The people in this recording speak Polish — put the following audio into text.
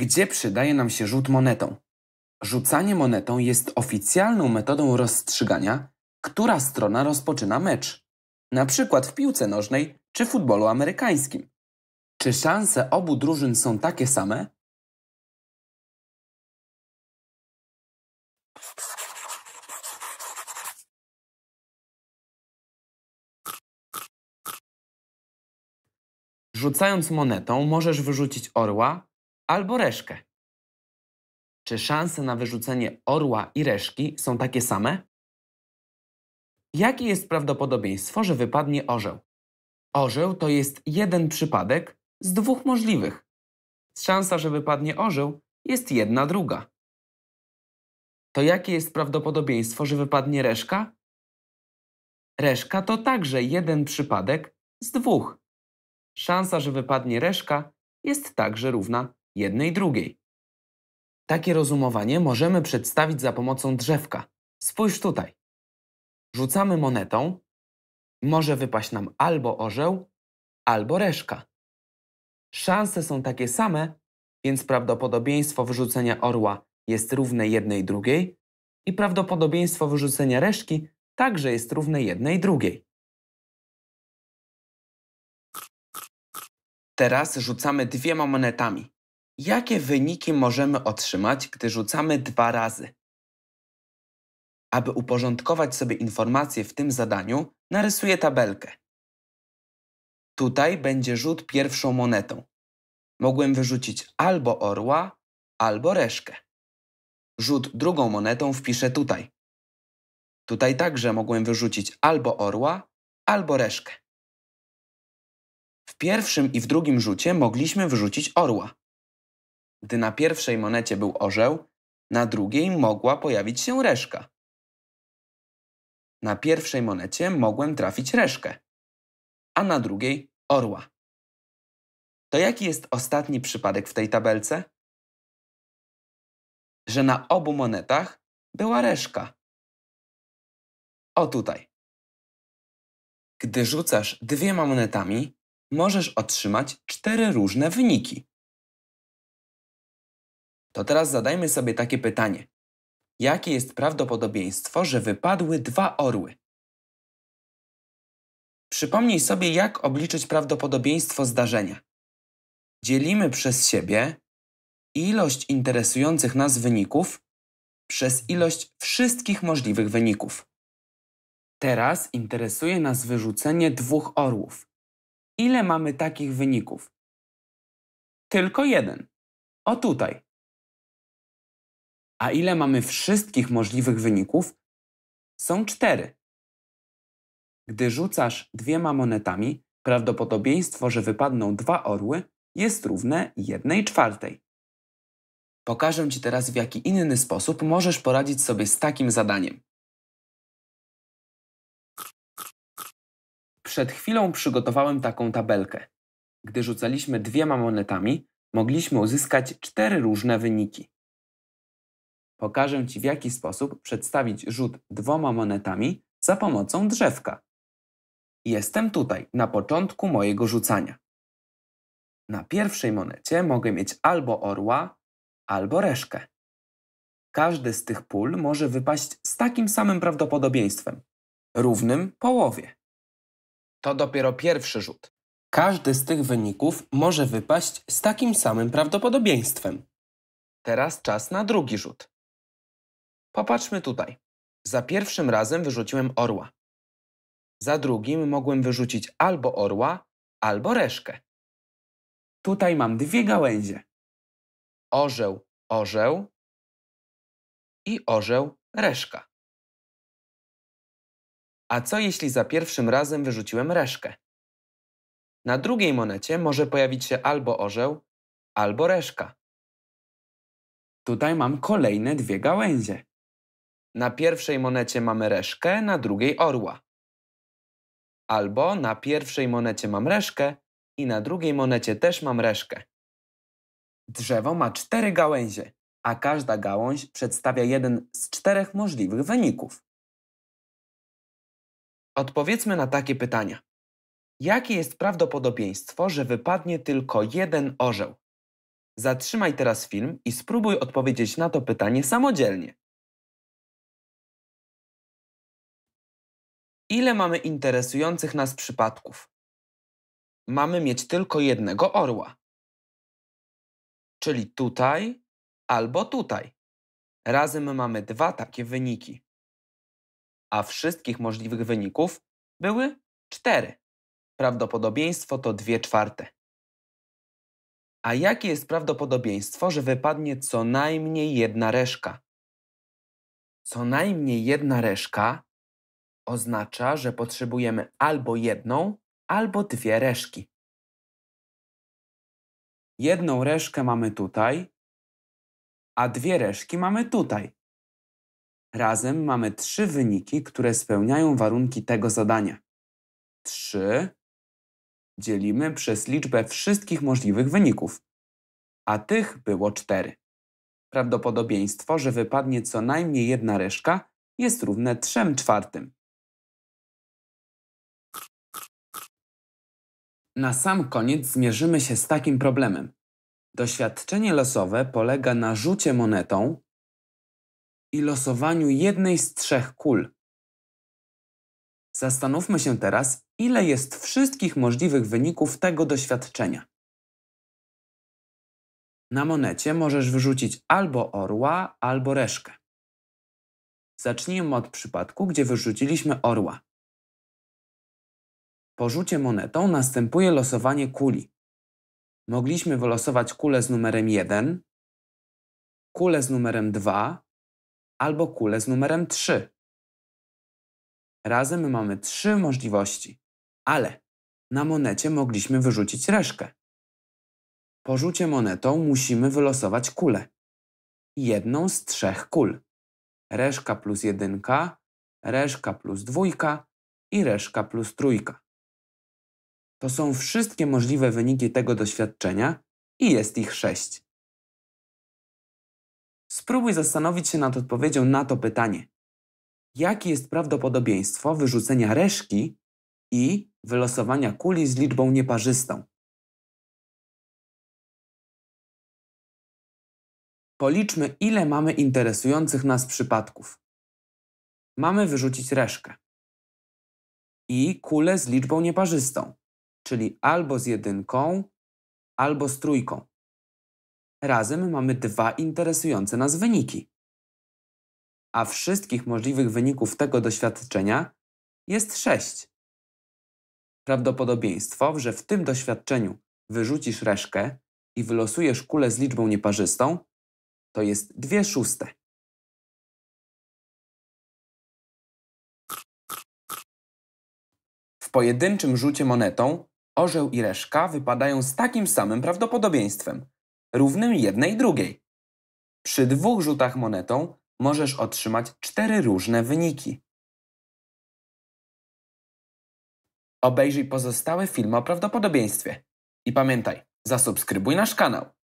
Gdzie przydaje nam się rzut monetą? Rzucanie monetą jest oficjalną metodą rozstrzygania, która strona rozpoczyna mecz. Na przykład w piłce nożnej czy futbolu amerykańskim. Czy szanse obu drużyn są takie same? Rzucając monetą możesz wyrzucić orła, albo reszkę. Czy szanse na wyrzucenie orła i reszki są takie same? Jakie jest prawdopodobieństwo, że wypadnie orzeł? Orzeł to jest jeden przypadek z dwóch możliwych. Szansa, że wypadnie orzeł, jest jedna druga. To jakie jest prawdopodobieństwo, że wypadnie reszka? Reszka to także jeden przypadek z dwóch. Szansa, że wypadnie reszka, jest także równa jednej drugiej. Takie rozumowanie możemy przedstawić za pomocą drzewka. Spójrz tutaj. Rzucamy monetą, może wypaść nam albo orzeł, albo reszka. Szanse są takie same, więc prawdopodobieństwo wyrzucenia orła jest równe jednej drugiej i prawdopodobieństwo wyrzucenia reszki także jest równe jednej drugiej. Teraz rzucamy dwiema monetami. Jakie wyniki możemy otrzymać, gdy rzucamy dwa razy? Aby uporządkować sobie informacje w tym zadaniu, narysuję tabelkę. Tutaj będzie rzut pierwszą monetą. Mogłem wyrzucić albo orła, albo reszkę. Rzut drugą monetą wpiszę tutaj. Tutaj także mogłem wyrzucić albo orła, albo reszkę. W pierwszym i w drugim rzucie mogliśmy wyrzucić orła gdy na pierwszej monecie był orzeł, na drugiej mogła pojawić się reszka. Na pierwszej monecie mogłem trafić reszkę, a na drugiej orła. To jaki jest ostatni przypadek w tej tabelce? Że na obu monetach była reszka. O tutaj. Gdy rzucasz dwiema monetami, możesz otrzymać cztery różne wyniki. To teraz zadajmy sobie takie pytanie. Jakie jest prawdopodobieństwo, że wypadły dwa orły? Przypomnij sobie, jak obliczyć prawdopodobieństwo zdarzenia. Dzielimy przez siebie ilość interesujących nas wyników przez ilość wszystkich możliwych wyników. Teraz interesuje nas wyrzucenie dwóch orłów. Ile mamy takich wyników? Tylko jeden. O tutaj a ile mamy wszystkich możliwych wyników, są cztery. Gdy rzucasz dwiema monetami, prawdopodobieństwo, że wypadną dwa orły, jest równe jednej czwartej. Pokażę Ci teraz, w jaki inny sposób możesz poradzić sobie z takim zadaniem. Przed chwilą przygotowałem taką tabelkę. Gdy rzucaliśmy dwiema monetami, mogliśmy uzyskać cztery różne wyniki. Pokażę Ci, w jaki sposób przedstawić rzut dwoma monetami za pomocą drzewka. Jestem tutaj, na początku mojego rzucania. Na pierwszej monecie mogę mieć albo orła, albo reszkę. Każdy z tych pól może wypaść z takim samym prawdopodobieństwem, równym połowie. To dopiero pierwszy rzut. Każdy z tych wyników może wypaść z takim samym prawdopodobieństwem. Teraz czas na drugi rzut. Popatrzmy tutaj. Za pierwszym razem wyrzuciłem orła. Za drugim mogłem wyrzucić albo orła, albo reszkę. Tutaj mam dwie gałęzie. Orzeł, orzeł i orzeł, reszka. A co jeśli za pierwszym razem wyrzuciłem reszkę? Na drugiej monecie może pojawić się albo orzeł, albo reszka. Tutaj mam kolejne dwie gałęzie. Na pierwszej monecie mamy reszkę, na drugiej orła. Albo na pierwszej monecie mam reszkę i na drugiej monecie też mam reszkę. Drzewo ma cztery gałęzie, a każda gałąź przedstawia jeden z czterech możliwych wyników. Odpowiedzmy na takie pytania. Jakie jest prawdopodobieństwo, że wypadnie tylko jeden orzeł? Zatrzymaj teraz film i spróbuj odpowiedzieć na to pytanie samodzielnie. Ile mamy interesujących nas przypadków? Mamy mieć tylko jednego orła. Czyli tutaj albo tutaj. Razem mamy dwa takie wyniki. A wszystkich możliwych wyników były cztery. Prawdopodobieństwo to dwie czwarte. A jakie jest prawdopodobieństwo, że wypadnie co najmniej jedna reszka? Co najmniej jedna reszka oznacza, że potrzebujemy albo jedną, albo dwie reszki. Jedną reszkę mamy tutaj, a dwie reszki mamy tutaj. Razem mamy trzy wyniki, które spełniają warunki tego zadania. 3 dzielimy przez liczbę wszystkich możliwych wyników, a tych było 4. Prawdopodobieństwo, że wypadnie co najmniej jedna reszka jest równe 3 czwartym. Na sam koniec zmierzymy się z takim problemem. Doświadczenie losowe polega na rzucie monetą i losowaniu jednej z trzech kul. Zastanówmy się teraz, ile jest wszystkich możliwych wyników tego doświadczenia. Na monecie możesz wyrzucić albo orła, albo reszkę. Zacznijmy od przypadku, gdzie wyrzuciliśmy orła. Po rzucie monetą następuje losowanie kuli. Mogliśmy wylosować kulę z numerem 1, kulę z numerem 2 albo kulę z numerem 3. Razem mamy trzy możliwości, ale na monecie mogliśmy wyrzucić reszkę. Po rzucie monetą musimy wylosować kulę. Jedną z trzech kul. Reszka plus jedynka, reszka plus dwójka i reszka plus trójka. To są wszystkie możliwe wyniki tego doświadczenia i jest ich sześć. Spróbuj zastanowić się nad odpowiedzią na to pytanie. Jakie jest prawdopodobieństwo wyrzucenia reszki i wylosowania kuli z liczbą nieparzystą? Policzmy, ile mamy interesujących nas przypadków. Mamy wyrzucić reszkę i kulę z liczbą nieparzystą czyli albo z jedynką, albo z trójką. Razem mamy dwa interesujące nas wyniki. A wszystkich możliwych wyników tego doświadczenia jest sześć. Prawdopodobieństwo, że w tym doświadczeniu wyrzucisz reszkę i wylosujesz kulę z liczbą nieparzystą, to jest dwie szóste. W pojedynczym rzucie monetą Orzeł i reszka wypadają z takim samym prawdopodobieństwem, równym jednej drugiej. Przy dwóch rzutach monetą możesz otrzymać cztery różne wyniki. Obejrzyj pozostałe filmy o prawdopodobieństwie. I pamiętaj, zasubskrybuj nasz kanał.